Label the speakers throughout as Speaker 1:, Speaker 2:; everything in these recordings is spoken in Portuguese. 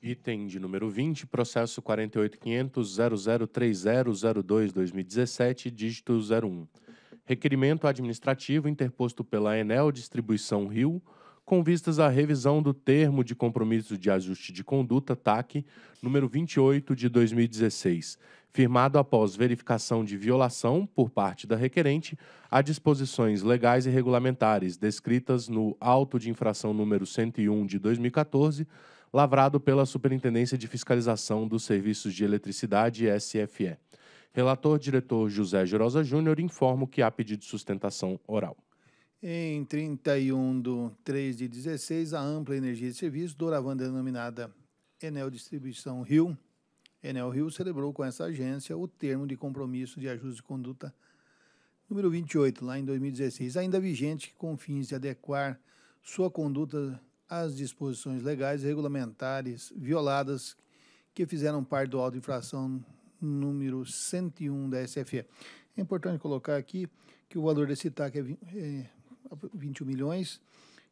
Speaker 1: Item de número 20, processo 48.500.0030.02.2017, dígito 01. Requerimento administrativo interposto pela Enel Distribuição Rio, com vistas à revisão do termo de compromisso de ajuste de conduta, TAC, número 28 de 2016, firmado após verificação de violação, por parte da requerente, a disposições legais e regulamentares descritas no Auto de Infração número 101 de 2014, lavrado pela Superintendência de Fiscalização dos Serviços de Eletricidade, SFE. Relator diretor José Gerosa Júnior informa que há pedido de sustentação oral.
Speaker 2: Em 31 de 3 de 16, a Ampla Energia de Serviços, Doravan denominada Enel Distribuição Rio, Enel Rio celebrou com essa agência o termo de compromisso de ajuste de conduta número 28, lá em 2016, ainda vigente, com fins de adequar sua conduta as disposições legais e regulamentares violadas que fizeram parte do auto de infração número 101 da SFE. É importante colocar aqui que o valor desse TAC é, 21 é, milhões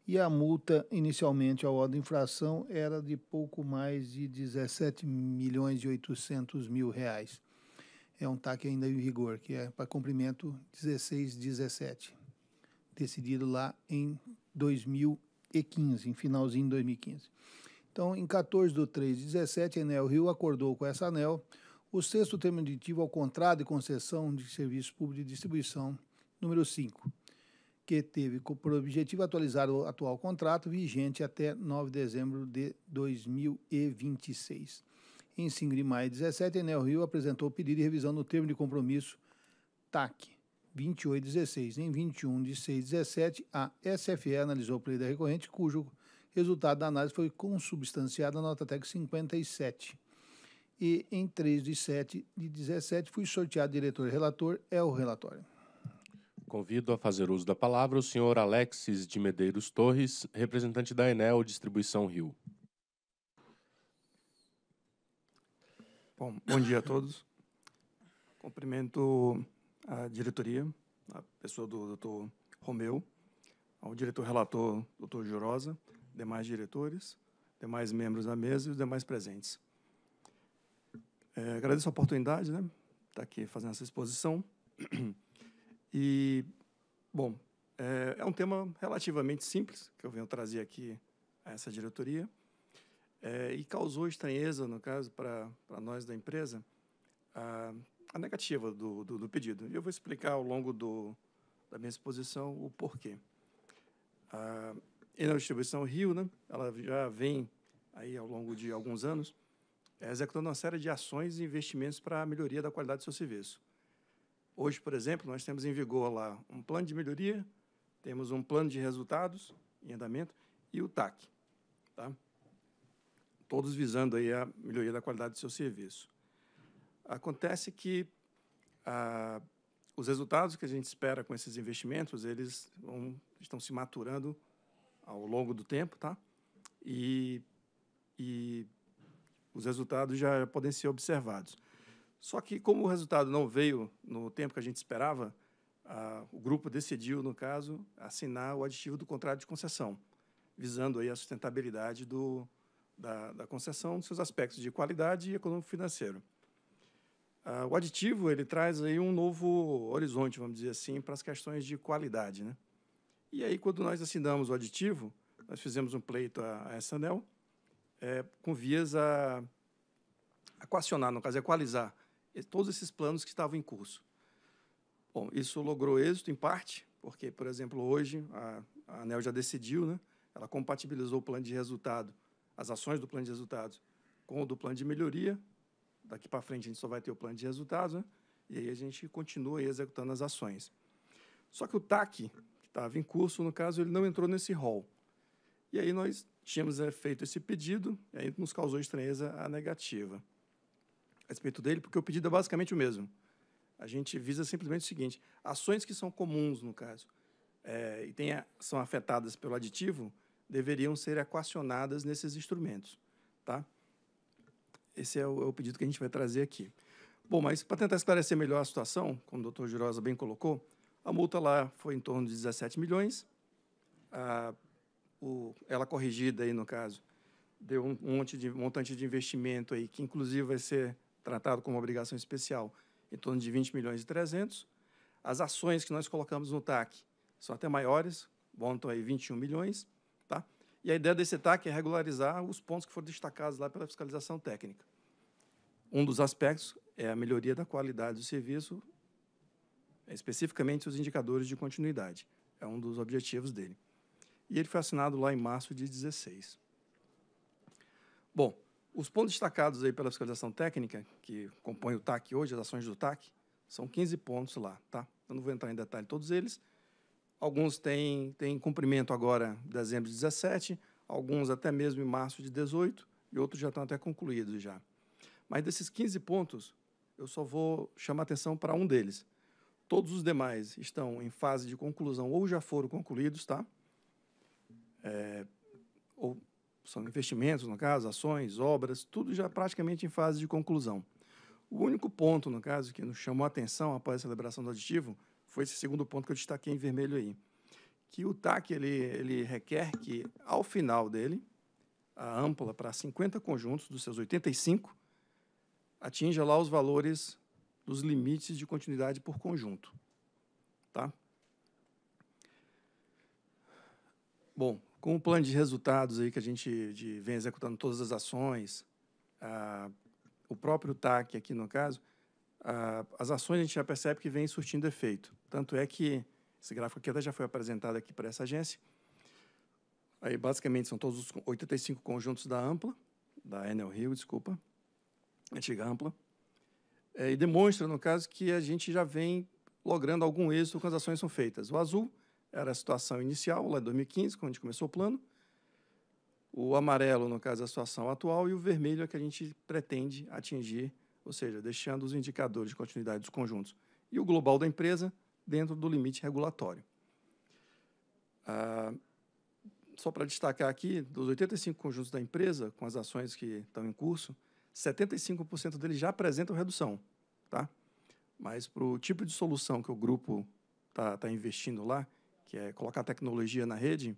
Speaker 2: e a multa inicialmente ao auto de infração era de pouco mais de 17 milhões e 800 mil reais. É um TAC ainda em rigor, que é para cumprimento 1617, decidido lá em 2000 em finalzinho de 2015. Então, em 14 de 3 de 17, a Enel Rio acordou com essa ANEL o sexto termo aditivo ao contrato de concessão de serviço público de distribuição número 5, que teve por objetivo atualizar o atual contrato vigente até 9 de dezembro de 2026. Em 5 de maio de 17, a Enel Rio apresentou o pedido de revisão do termo de compromisso TAC 2816 em 21 de 6, 17, a SFE analisou o da recorrente, cujo resultado da análise foi consubstanciado na nota TEC 57. E em 3 de 7 de 17 fui sorteado diretor relator, é o relatório.
Speaker 1: Convido a fazer uso da palavra o senhor Alexis de Medeiros Torres, representante da Enel Distribuição Rio. Bom, bom dia a todos. Cumprimento à diretoria, a pessoa do doutor Romeu, ao diretor relator, doutor Jurosa, demais diretores, demais membros da mesa e os demais presentes. É, agradeço a oportunidade, né, estar tá aqui fazendo essa exposição. E, bom, é, é, um tema relativamente simples que eu venho trazer aqui a essa diretoria é, e causou estranheza, no caso, para nós da empresa, a a negativa do, do, do pedido. E eu vou explicar ao longo do, da minha exposição o porquê. A Enel Rio, né, ela já vem aí ao longo de alguns anos é, executando uma série de ações e investimentos para a melhoria da qualidade do seu serviço. Hoje, por exemplo, nós temos em vigor lá um plano de melhoria, temos um plano de resultados em andamento e o TAC, tá? todos visando aí a melhoria da qualidade do seu serviço. Acontece que ah, os resultados que a gente espera com esses investimentos, eles vão, estão se maturando ao longo do tempo, tá? E, e os resultados já podem ser observados. Só que, como o resultado não veio no tempo que a gente esperava, ah, o grupo decidiu, no caso, assinar o aditivo do contrato de concessão, visando aí a sustentabilidade do, da, da concessão, seus aspectos de qualidade e econômico-financeiro. Uh, o aditivo ele traz aí um novo horizonte, vamos dizer assim, para as questões de qualidade, né? E aí quando nós assinamos o aditivo, nós fizemos um pleito a, a anel é, com vias a, equacionar no caso, equalizar todos esses planos que estavam em curso. Bom, isso logrou êxito em parte, porque, por exemplo, hoje a, a ANEL já decidiu, né? Ela compatibilizou o plano de resultado, as ações do plano de resultados, com o do plano de melhoria daqui para frente a gente só vai ter o plano de resultados, né? e aí a gente continua executando as ações. Só que o TAC, que estava em curso, no caso, ele não entrou nesse rol. E aí nós tínhamos é, feito esse pedido, e aí nos causou estranheza a negativa a respeito dele, porque o pedido é basicamente o mesmo. A gente visa simplesmente o seguinte: ações que são comuns, no caso, é, e tem a, são afetadas pelo aditivo, deveriam ser equacionadas nesses instrumentos. Tá? Esse é o, é o pedido que a gente vai trazer aqui. Bom, mas para tentar esclarecer melhor a situação, como o doutor Jurosa bem colocou, a multa lá foi em torno de 17 milhões. A, o, ela corrigida aí, no caso, deu um monte de montante de investimento aí, que inclusive vai ser tratado como obrigação especial, em torno de 20 milhões e 300. As ações que nós colocamos no TAC são até maiores, montam aí 21 milhões. E a ideia desse ETAC é regularizar os pontos que foram destacados lá pela fiscalização técnica. Um dos aspectos é a melhoria da qualidade do serviço, é especificamente os indicadores de continuidade. É um dos objetivos dele. E ele foi assinado lá em março de 16. Bom, os pontos destacados aí pela fiscalização técnica, que compõem o TAC hoje, as ações do TAC, são 15 pontos lá, tá? Eu não vou entrar em detalhe todos eles, Alguns têm, têm cumprimento agora em dezembro de 17, alguns até mesmo em março de 18, e outros já estão até concluídos já. Mas desses 15 pontos, eu só vou chamar atenção para um deles. Todos os demais estão em fase de conclusão ou já foram concluídos, tá? É, ou são investimentos, no caso, ações, obras, tudo já praticamente em fase de conclusão. O único ponto, no caso, que nos chamou a atenção após a celebração do aditivo foi esse segundo ponto que eu destaquei em vermelho aí. Que o TAC ele, ele requer que, ao final dele, a ampla para 50 conjuntos dos seus 85 atinja lá os valores dos limites de continuidade por conjunto. Tá? Bom, com o plano de resultados aí que a gente de, vem executando todas as ações, a, o próprio TAC aqui no caso, as ações a gente já percebe que vem surtindo efeito. Tanto é que esse gráfico aqui já foi apresentado aqui para essa agência. Aí, basicamente, são todos os 85 conjuntos da Ampla, da Enel Rio, desculpa, antiga Ampla, é, e demonstra, no caso, que a gente já vem logrando algum êxito quando as ações são feitas. O azul era a situação inicial, lá em 2015, quando a gente começou o plano. O amarelo, no caso, é a situação atual, e o vermelho é que a gente pretende atingir ou seja, deixando os indicadores de continuidade dos conjuntos e o global da empresa dentro do limite regulatório. Ah, só para destacar aqui, dos 85 conjuntos da empresa, com as ações que estão em curso, 75% deles já apresentam redução. Tá? Mas para o tipo de solução que o grupo está tá investindo lá, que é colocar tecnologia na rede,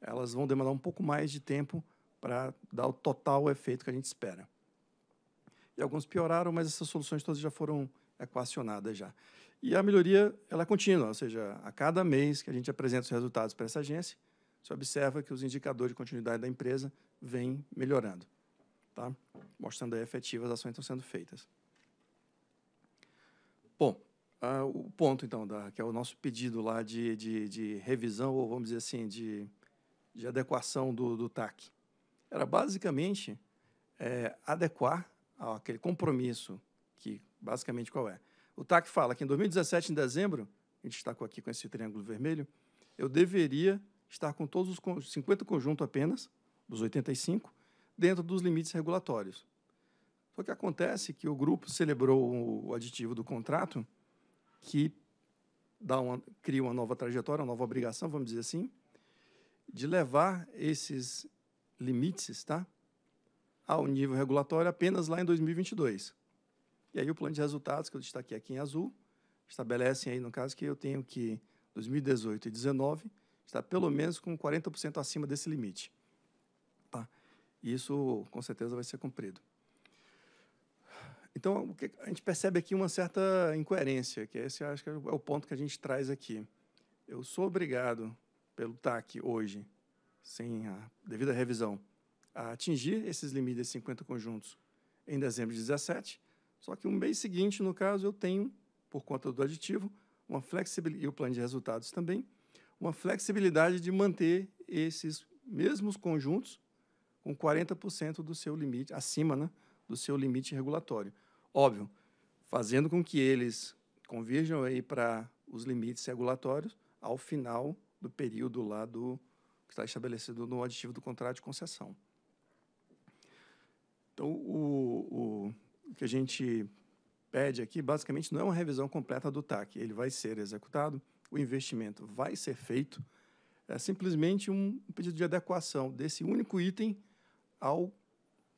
Speaker 1: elas vão demandar um pouco mais de tempo para dar o total efeito que a gente espera e alguns pioraram, mas essas soluções todas já foram equacionadas já. E a melhoria ela é contínua, ou seja, a cada mês que a gente apresenta os resultados para essa agência, você observa que os indicadores de continuidade da empresa vêm melhorando, tá? mostrando aí efetivas as ações estão sendo feitas. Bom, uh, o ponto, então, da, que é o nosso pedido lá de, de, de revisão, ou vamos dizer assim, de, de adequação do, do TAC, era basicamente é, adequar aquele compromisso, que basicamente qual é? O TAC fala que em 2017, em dezembro, a gente destacou aqui com esse triângulo vermelho, eu deveria estar com todos os 50 conjuntos apenas, dos 85, dentro dos limites regulatórios. Só que acontece que o grupo celebrou o aditivo do contrato, que dá uma, cria uma nova trajetória, uma nova obrigação, vamos dizer assim, de levar esses limites tá, ao nível regulatório apenas lá em 2022. E aí o plano de resultados que eu destaquei aqui em azul estabelecem aí, no caso, que eu tenho que 2018 e 2019 estar pelo menos com 40% acima desse limite. Tá? E isso, com certeza, vai ser cumprido. Então, a gente percebe aqui uma certa incoerência, que esse acho que é o ponto que a gente traz aqui. Eu sou obrigado, pelo TAC hoje, sem a devida revisão, a atingir esses limites de 50 conjuntos em dezembro de 17, só que um mês seguinte, no caso, eu tenho, por conta do aditivo, uma flexibilidade, e o plano de resultados também, uma flexibilidade de manter esses mesmos conjuntos com 40% do seu limite, acima né, do seu limite regulatório. Óbvio, fazendo com que eles converjam aí para os limites regulatórios ao final do período lá do que está estabelecido no aditivo do contrato de concessão. Então, o, o, que a gente pede aqui, basicamente, não é uma revisão completa do TAC. Ele vai ser executado, o investimento vai ser feito. É simplesmente um pedido de adequação desse único item ao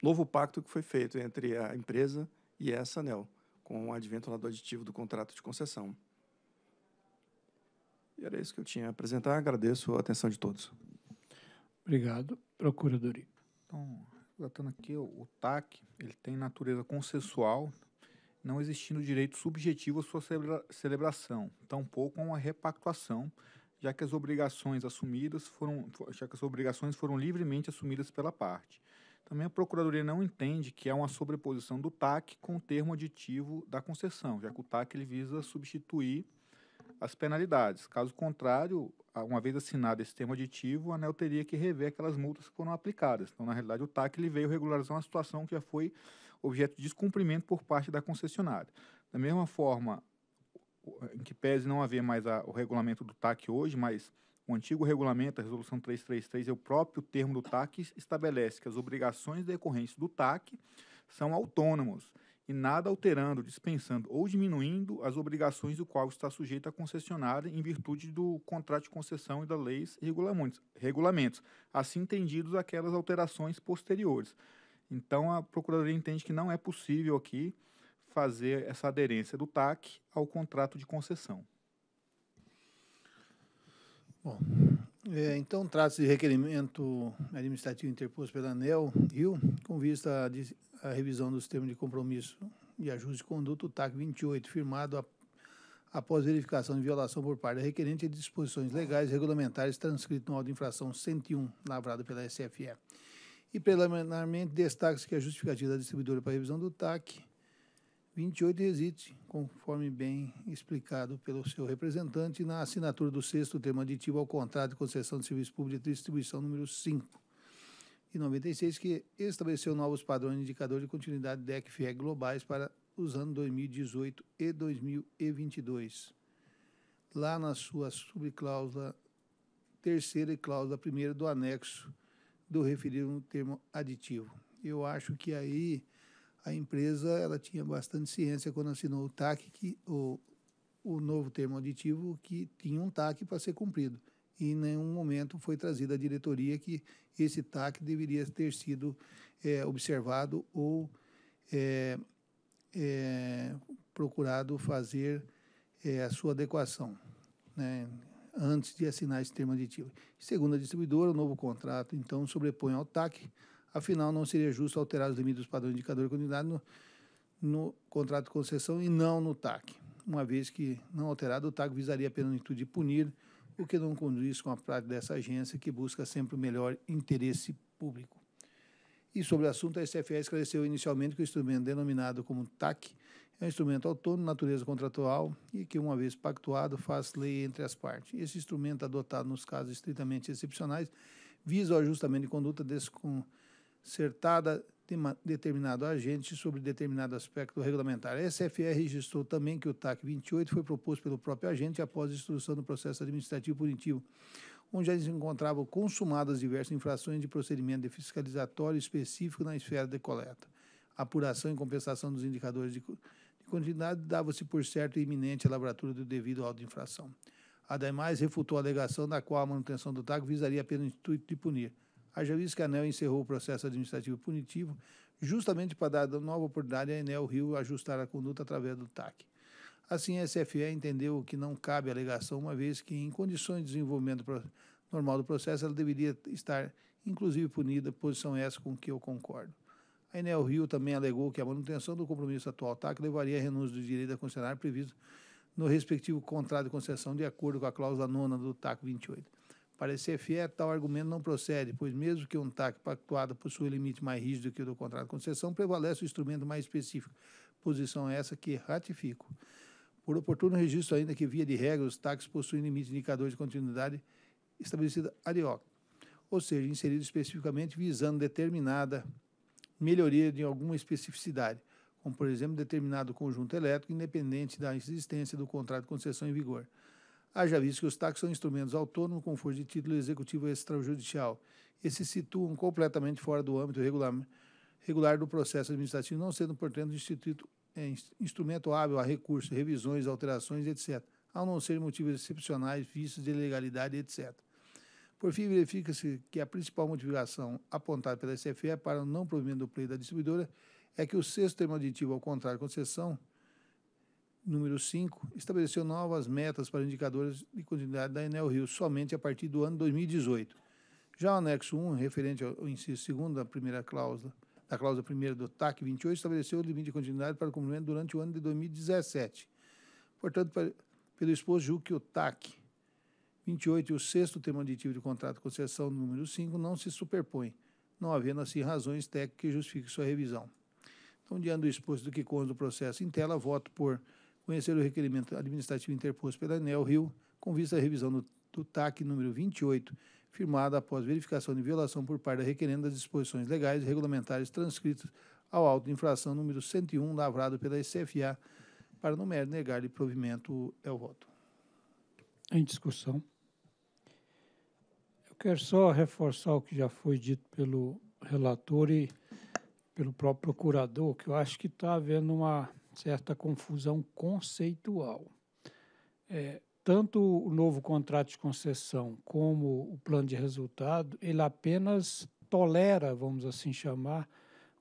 Speaker 1: novo pacto que foi feito entre a empresa e essa ANEL, com o advento lá do aditivo do contrato de concessão. E era isso que eu tinha a apresentar. Agradeço a atenção de todos.
Speaker 3: Obrigado. Procuradoria. Então, Tratando aqui o TAC, ele tem natureza consensual, não existindo direito subjetivo à sua celebra celebração, tampouco a uma repactuação, já que as obrigações assumidas foram, já que as obrigações foram livremente assumidas pela parte. Também a Procuradoria não entende que há uma sobreposição do TAC com o termo aditivo da concessão, já que o TAC ele visa substituir as penalidades. Caso contrário, uma vez assinado esse termo aditivo, o ANEL teria que rever aquelas multas que foram aplicadas. Então, na realidade, o TAC ele veio regularizar uma situação que já foi objeto de descumprimento por parte da concessionária. Da mesma forma, em que pese não haver mais a, o regulamento do TAC hoje, mas o antigo regulamento, a resolução 333, é o próprio termo do TAC, estabelece que as obrigações decorrentes do TAC são autônomos e nada alterando, dispensando ou diminuindo as obrigações do qual está sujeita a concessionária em virtude do contrato de concessão e das leis e regulamentos, assim entendidos aquelas alterações posteriores. Então, a Procuradoria entende que não é possível aqui fazer essa aderência do TAC ao contrato de concessão. Bom,
Speaker 2: é, então trata-se de requerimento administrativo interposto pela ANEL Rio, com vista a a revisão do sistema de compromisso de ajuste de conduta, o TAC 28, firmado a, após verificação de violação por parte da requerente de disposições legais e regulamentares transcrito no auto de infração 101, lavrado pela SFE. E, preliminarmente, destaca-se que a justificativa da distribuidora para a revisão do TAC 28 existe conforme bem explicado pelo seu representante, na assinatura do sexto termo aditivo ao contrato de concessão de serviço público de distribuição número 5 e 96, que estabeleceu novos padrões de indicador de continuidade DEC FIEG globais para os anos 2018 e 2022. Lá na sua subcláusula terceira e cláusula primeira do anexo do referido termo aditivo. Eu acho que aí a empresa ela tinha bastante ciência quando assinou o TAC, que, o, o novo termo aditivo, que tinha um TAC para ser cumprido e em nenhum momento foi trazida à diretoria que esse TAC deveria ter sido é, observado ou é, é, procurado fazer é, a sua adequação né, antes de assinar esse termo aditivo. Segundo a distribuidora, o novo contrato, então, sobrepõe ao TAC, afinal, não seria justo alterar os limites dos padrões indicador de continuidade no, no contrato de concessão e não no TAC, uma vez que não alterado, o TAC visaria a intuito de punir o que não conduz com a prática dessa agência, que busca sempre o melhor interesse público. E sobre o assunto, a SFE esclareceu inicialmente que o instrumento denominado como TAC é um instrumento autônomo, natureza contratual e que, uma vez pactuado, faz lei entre as partes. Esse instrumento, adotado nos casos estritamente excepcionais, visa o ajustamento de conduta desconcertada determinado agente sobre determinado aspecto regulamentar. A SFR registrou também que o TAC 28 foi proposto pelo próprio agente após a instrução do processo administrativo punitivo, onde já se encontravam consumadas diversas infrações de procedimento de fiscalizatório específico na esfera de coleta. A apuração e compensação dos indicadores de, de continuidade dava-se por certo e iminente a lavratura do devido auto de infração. Ademais, refutou a alegação da qual a manutenção do TAC visaria apenas o intuito de punir. A juiz Canel encerrou o processo administrativo punitivo justamente para dar nova oportunidade à Enel Rio ajustar a conduta através do TAC. Assim, a SFE entendeu que não cabe a alegação, uma vez que, em condições de desenvolvimento normal do processo, ela deveria estar, inclusive, punida, posição essa com que eu concordo. A Enel Rio também alegou que a manutenção do compromisso atual TAC levaria à renúncia do direito da concessionária previsto no respectivo contrato de concessão, de acordo com a cláusula nona do TAC 28. Parecer fiel tal argumento não procede, pois mesmo que um TAC pactuado possua limite mais rígido que o do contrato de concessão, prevalece o instrumento mais específico. Posição essa que ratifico. Por oportuno registro ainda que, via de regra, os TACs possuem limite de indicador de continuidade estabelecida arioca, ou seja, inserido especificamente visando determinada melhoria de alguma especificidade, como, por exemplo, determinado conjunto elétrico, independente da existência do contrato de concessão em vigor. Haja visto que os TACs são instrumentos autônomos com força de título executivo extrajudicial e se situam completamente fora do âmbito regular, regular do processo administrativo, não sendo, portanto, instituto, é, instrumento hábil a recursos, revisões, alterações, etc., a não ser motivos excepcionais, vícios de ilegalidade, etc. Por fim, verifica-se que a principal motivação apontada pela SFE para o não provimento do pleito da distribuidora é que o sexto termo aditivo ao contrato de concessão número 5, estabeleceu novas metas para indicadores de continuidade da Enel Rio somente a partir do ano 2018. Já o anexo 1, referente ao inciso 2 da primeira cláusula, da cláusula 1 do TAC 28, estabeleceu o limite de continuidade para o cumprimento durante o ano de 2017. Portanto, para, pelo exposto, julgo que o TAC 28 e o sexto termo aditivo de contrato de concessão número 5 não se superpõem, não havendo assim razões técnicas que justifiquem sua revisão. Então, diante do exposto do que consta do processo em tela, voto por conhecer o requerimento administrativo interposto pela Enel Rio com vista à revisão do, do TAC número 28, firmada após verificação de violação por parte da requerenda das disposições legais e regulamentares transcritas ao auto de infração número 101, lavrado pela SFA, para no mérito negar-lhe provimento é o voto.
Speaker 4: Em discussão. Eu quero só reforçar o que já foi dito pelo relator e pelo próprio procurador, que eu acho que está havendo uma certa confusão conceitual. É, tanto o novo contrato de concessão como o plano de resultado, ele apenas tolera, vamos assim chamar,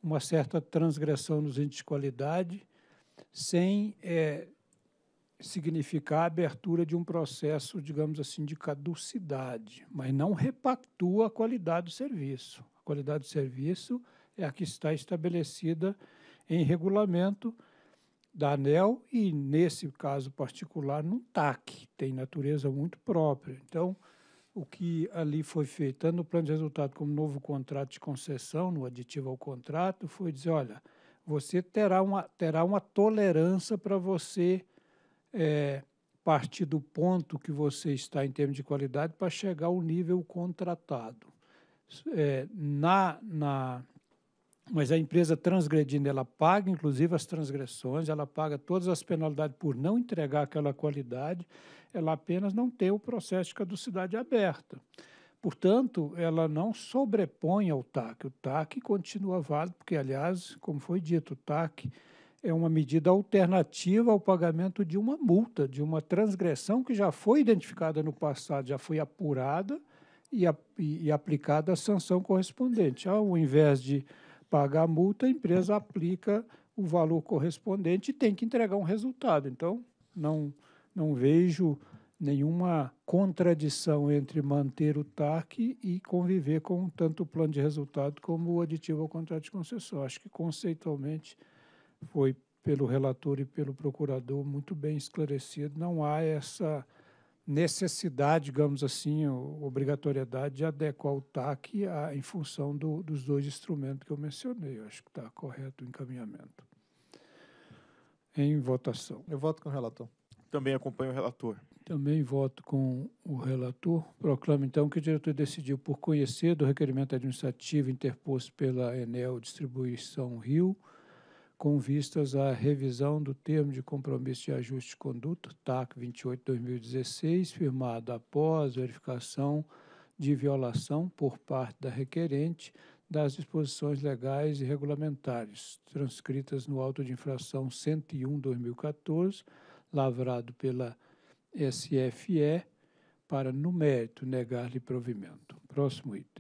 Speaker 4: uma certa transgressão nos índices de qualidade, sem é, significar a abertura de um processo, digamos assim, de caducidade, mas não repactua a qualidade do serviço. A qualidade do serviço é a que está estabelecida em regulamento da ANEL e, nesse caso particular, num TAC, tem natureza muito própria. Então, o que ali foi feito, tanto no plano de resultado como no novo contrato de concessão, no aditivo ao contrato, foi dizer, olha, você terá uma, terá uma tolerância para você é, partir do ponto que você está em termos de qualidade para chegar ao nível contratado. É, na, na, mas a empresa transgredindo, ela paga inclusive as transgressões, ela paga todas as penalidades por não entregar aquela qualidade, ela apenas não tem o processo de caducidade é aberta. Portanto, ela não sobrepõe ao TAC. O TAC continua válido, porque, aliás, como foi dito, o TAC é uma medida alternativa ao pagamento de uma multa, de uma transgressão que já foi identificada no passado, já foi apurada e, e, e aplicada a sanção correspondente. Ao invés de paga a multa, a empresa aplica o valor correspondente e tem que entregar um resultado. Então, não, não vejo nenhuma contradição entre manter o TARC e conviver com tanto o plano de resultado como o aditivo ao contrato de concessão. Acho que conceitualmente foi pelo relator e pelo procurador muito bem esclarecido. Não há essa necessidade, digamos assim, obrigatoriedade de adequar o TAC a, em função do, dos dois instrumentos que eu mencionei. Eu acho que está correto o encaminhamento. Em votação. Eu voto com o relator.
Speaker 1: Também acompanho o relator.
Speaker 4: Também voto com o relator. Proclamo, então, que o diretor decidiu, por conhecer do requerimento administrativo interposto pela Enel Distribuição Rio, com vistas à revisão do termo de compromisso de ajuste de conduta, TAC 28-2016, firmado após verificação de violação por parte da requerente das disposições legais e regulamentares, transcritas no auto de infração 101-2014, lavrado pela SFE, para, no mérito, negar-lhe provimento. Próximo item.